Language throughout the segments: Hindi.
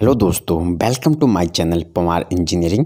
हेलो दोस्तों welcome to my channel Pawar engineering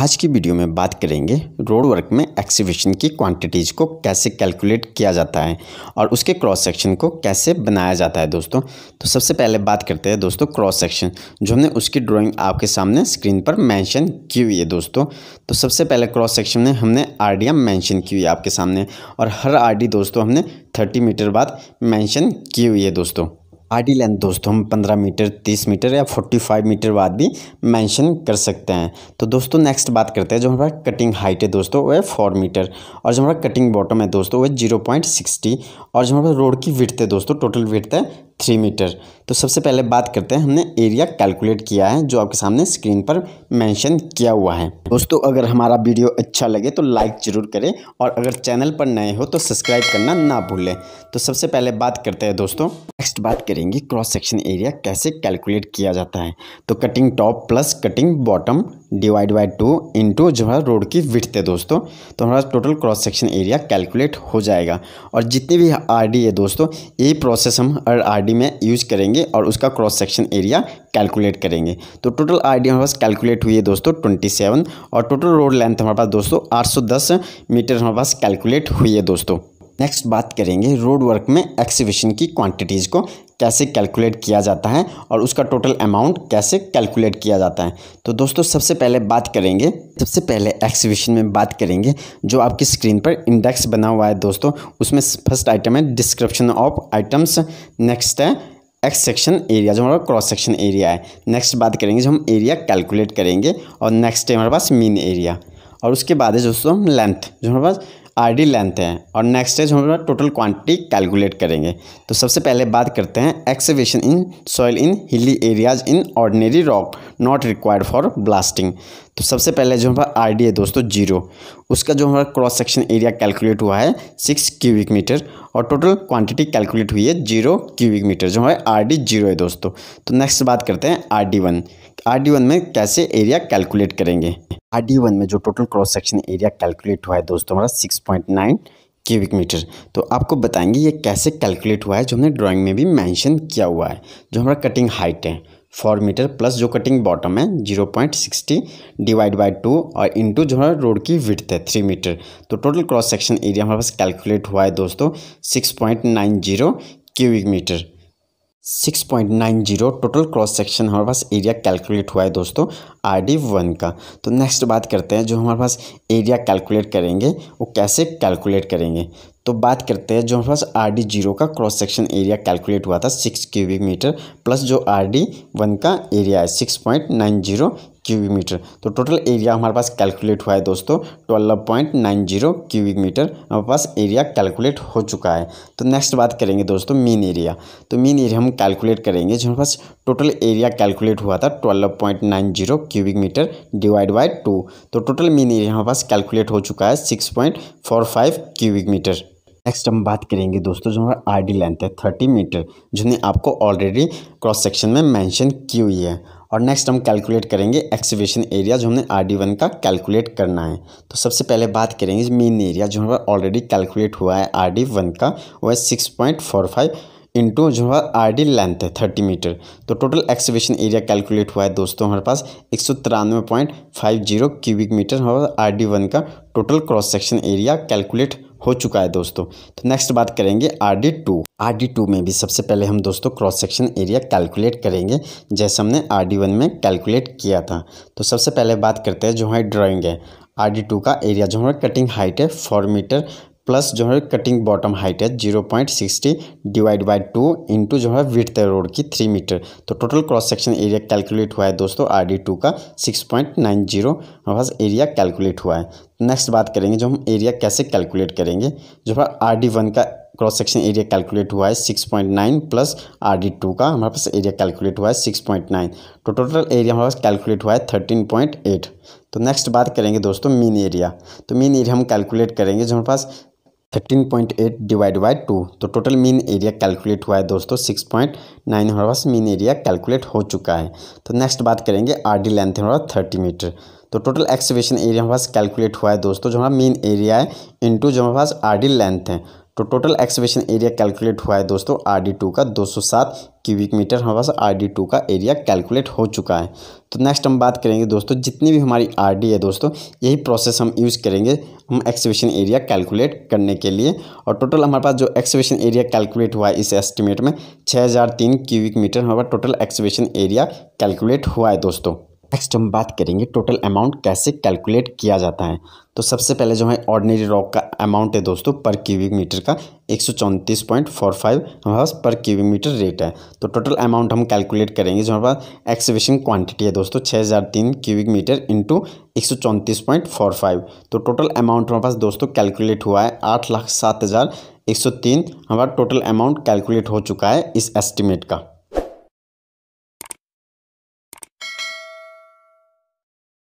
आज की वीडियो में बात करेंगे रोड वर्क में एक्सीबिशन की क्वांटिटीज़ को कैसे कैलकुलेट किया जाता है और उसके क्रॉस सेक्शन को कैसे बनाया जाता है दोस्तों तो सबसे पहले बात करते हैं दोस्तों क्रॉस सेक्शन जो हमने उसकी ड्राइंग आपके सामने स्क्रीन पर मेंशन की हुई है दोस्तों तो सबसे पहले क्रॉस सेक्शन में हमने आर डी मेंशन की हुई है आपके सामने और हर आर दोस्तों हमने थर्टी मीटर बाद मैंशन की हुई है दोस्तों आईडी लेंथ दोस्तों हम 15 मीटर 30 मीटर या 45 मीटर बाद भी मेंशन कर सकते हैं तो दोस्तों नेक्स्ट बात करते हैं जो हमारा कटिंग हाइट है दोस्तों वो है फोर मीटर और जो हमारा कटिंग बॉटम है दोस्तों वह जीरो पॉइंट सिक्सटी और जो हमारा रोड की विर्थ है दोस्तों टोटल विर्थ है थ्री मीटर तो सबसे पहले बात करते हैं हमने एरिया कैलकुलेट किया है जो आपके सामने स्क्रीन पर मेंशन किया हुआ है दोस्तों अगर हमारा वीडियो अच्छा लगे तो लाइक ज़रूर करें और अगर चैनल पर नए हो तो सब्सक्राइब करना ना भूलें तो सबसे पहले बात करते हैं दोस्तों नेक्स्ट बात करेंगे क्रॉस सेक्शन एरिया कैसे कैलकुलेट किया जाता है तो cutting top plus cutting bottom divide by two into जो है रोड की विथ है दोस्तों तो हमारा total cross section area calculate हो जाएगा और जितने भी आर है दोस्तों यही प्रोसेस हम आर में यूज़ करेंगे और उसका क्रॉस सेक्शन एरिया कैलकुलेट करेंगे तो टोटल आर हमारे पास कैलकुलेट हुई है दोस्तों ट्वेंटी सेवन और टोटल रोड लेंथ हमारे पास दोस्तों आठ सौ दस मीटर हमारे पास कैलकुलेट हुई है दोस्तों नेक्स्ट बात करेंगे रोड वर्क में एक्सीबिशन की क्वांटिटीज़ को कैसे कैलकुलेट किया जाता है और उसका टोटल अमाउंट कैसे कैलकुलेट किया जाता है तो दोस्तों सबसे पहले बात करेंगे सबसे पहले एक्सीबिशन में बात करेंगे जो आपकी स्क्रीन पर इंडेक्स बना हुआ है दोस्तों उसमें फर्स्ट आइटम है डिस्क्रिप्शन ऑफ आइटम्स नेक्स्ट है एक्स सेक्शन एरिया जो हमारा क्रॉस सेक्शन एरिया है नेक्स्ट बात करेंगे जो हम एरिया कैलकुलेट करेंगे और नेक्स्ट है हमारे पास मीन एरिया और उसके बाद है दोस्तों लेंथ जो हमारे पास आर डी लेंथ है और नेक्स्ट है जो हमारे पास टोटल क्वांटिटी कैलकुलेट करेंगे तो सबसे पहले बात करते हैं एक्सेवेशन इन soil in hilly areas in ordinary rock not required for blasting तो सबसे पहले जो हमारा आर डी है दोस्तों जीरो उसका जो हमारा क्रॉस सेक्शन एरिया कैलकुलेट हुआ है सिक्स क्यूबिक मीटर और टोटल क्वांटिटी कैलकुलेट हुई है जीरो क्यूबिक मीटर जो है आर डी जीरो है दोस्तों तो नेक्स्ट बात करते हैं R D one R D one में कैसे एरिया कैलकुलेट करेंगे आर डी वन में जो total cross section area calculate हुआ है दोस्तों हमारा six point nine cubic metre तो आपको बताएंगे ये कैसे कैलकुलेट हुआ है जो हमने ड्राइंग में भी मेंशन किया हुआ है जो हमारा कटिंग हाइट है फोर मीटर प्लस जो कटिंग बॉटम है zero point sixty divide by two और इंटू जो है रोड की विथ है थ्री मीटर तो टोटल क्रॉस सेक्शन एरिया हमारे पास कैलकुलेट हुआ है दोस्तों six point nine zero cubic metre six point nine zero total cross section हमारे पास एरिया कैलकुलेट हुआ है दोस्तों आर डी वन का तो नेक्स्ट बात करते हैं जो हमारे पास एरिया कैलकुलेट करेंगे वो कैसे कैलकुलेट करेंगे तो बात करते हैं जो हमारे पास आर डी जीरो का क्रॉस सेक्शन एरिया कैलकुलेट हुआ था सिक्स क्यूबिक मीटर प्लस जो आर डी वन का एरिया है six point nine zero cubic metre तो टोटल एरिया हमारे पास कैलकुलेट हुआ है दोस्तों twelve point nine zero cubic metre हमारे पास एरिया कैलकुलेट हो चुका है तो नेक्स्ट बात करेंगे दोस्तों मीन एरिया तो मीन एरिया हम कैलकुलेट करेंगे जो हमारे पास टोटल एरिया कैलकुलेट हुआ था twelve point nine zero cubic metre divide by two तो टोटल मीन एरिया हमारे पास कैलकुलेट हो चुका है six point four five cubic metre next हम बात करेंगे दोस्तों जो हमारा आर डी लेंथ है थर्टी मीटर जिन्हें आपको ऑलरेडी क्रॉस सेक्शन में मेंशन की हुई है और नेक्स्ट हम कैलकुलेट करेंगे एक्सीवेशन एरिया जो हमने आर डी वन का कैलकुलेट करना है तो सबसे पहले बात करेंगे मेन एरिया जो हमारा ऑलरेडी कैलकुलेट हुआ है आर डी वन का वो है six point four five into जो हमारा आर डी लेंथ है थर्टी मीटर तो टोटल एक्सीवेशन एरिया कैलकुलेट हुआ है दोस्तों हमारे पास एक सौ तिरानवे point five zero cubic metre हमारा आर डी वन का total cross section area calculate हो चुका है दोस्तों तो नेक्स्ट बात करेंगे R D two R D two में भी सबसे पहले हम दोस्तों क्रॉस सेक्शन एरिया कैलकुलेट करेंगे जैसे हमने आर डी वन में कैलकुलेट किया था तो सबसे पहले बात करते हैं जो हमारी ड्राइंग है आर डी टू का एरिया जो हमारा कटिंग हाइट है फोर मीटर प्लस जो है कटिंग बॉटम हाइट है zero point sixty divide by two into जो है विथ रोड की थ्री मीटर तो total cross section area calculate हुआ है दोस्तों आर डी टू का six point nine zero area calculate हुआ है नेक्स्ट बात करेंगे जो हम एरिया कैसे कैलकुलेट करेंगे जो हमारा आर डी वन का क्रॉस सेक्शन एरिया कैलकुलेट हुआ है six point nine plus R D two का हमारे पास एरिया कैलकुलेट हुआ है सिक्स पॉइंट नाइन तो टोटल एरिया हमारे पास कैलकुलेट हुआ है थर्टीन पॉइंट एट तो नेक्स्ट बात करेंगे दोस्तों मीन एरिया तो मीन एरिया हम कैलकुलेट करेंगे जो हमारे पास thirteen point eight divide by two तो टोटल मीन एरिया कैलकुलेट हुआ है दोस्तों सिक्स पॉइंट नाइन हमारे पास मीन एरिया कैलकुलेट हो चुका है तो नेक्स्ट बात करेंगे आर डी लेंथ हमारा थर्टी मीटर तो टोटल एक्सवेशन एरिया हमारे पास कैलकुलेट हुआ है दोस्तों जो हमारा मेन एरिया है इंटू जो हमारे पास आर डी लेंथ है तो टोटल एक्सवेशन एरिया कैलकुलेट हुआ है दोस्तों आर डी टू का दो सौ सात क्यूबिक मीटर हमारे पास आर डी टू का एरिया कैलकुलेट हो चुका है तो नेक्स्ट हम बात करेंगे दोस्तों जितनी भी हमारी आर डी है दोस्तों यही प्रोसेस हम यूज़ करेंगे हम एक्सवेशन एरिया कैलकुलेट करने के लिए और टोटल हमारे पास जो एक्सवेशन एरिया कैलकुलेट हुआ है इस एस्टिमेट में छः हज़ार तीन क्यूबिक मीटर पास टोटल एक्सवेशन एरिया कैलकुलेट हुआ है दोस्तों नेक्स्ट हम बात करेंगे टोटल अमाउंट कैसे कैलकुलेट किया जाता है तो सबसे पहले जो है ऑर्डिनरी रॉक का अमाउंट है दोस्तों पर क्यूबिक मीटर का एक सौ चौंतीस पॉइंट फोर फाइव हमारे पास पर क्यूबिक मीटर रेट है तो टोटल अमाउंट हम कैलकुलेट करेंगे जो हमारे पास एक्सविशन क्वांटिटी है दोस्तों छः हज़ार तीन क्यूबिक मीटर इंटू एक सौ चौंतीस पॉइंट फोर फाइव तो टोटल अमाउंट हमारे पास दोस्तों कैलकुलेट हुआ है आठ लाख सात हज़ार एक सौ तीन हमारा टोटल अमाउंट कैलकुलेट हो चुका है इस एस्टिमेट का